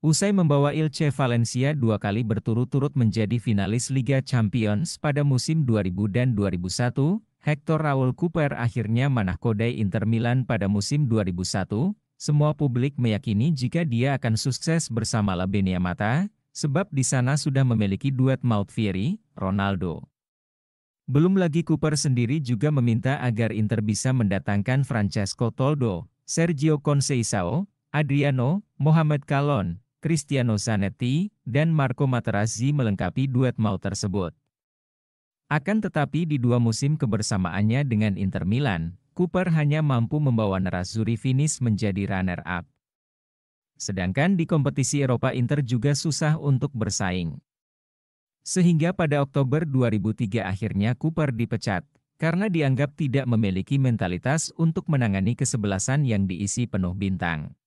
Usai membawa Ilce Valencia dua kali berturut-turut menjadi finalis Liga Champions pada musim 2000 dan 2001, Hector Raul Cooper akhirnya menahkodai Inter Milan pada musim 2001, semua publik meyakini jika dia akan sukses bersama La Mata, sebab di sana sudah memiliki duet Maut Fieri, Ronaldo. Belum lagi Cooper sendiri juga meminta agar Inter bisa mendatangkan Francesco Toldo, Sergio Conceição, Adriano, Mohamed Calon, Cristiano Zanetti, dan Marco Materazzi melengkapi duet mau tersebut. Akan tetapi di dua musim kebersamaannya dengan Inter Milan, Cooper hanya mampu membawa Nerazzurri finish menjadi runner-up. Sedangkan di kompetisi Eropa Inter juga susah untuk bersaing. Sehingga pada Oktober 2003 akhirnya Cooper dipecat, karena dianggap tidak memiliki mentalitas untuk menangani kesebelasan yang diisi penuh bintang.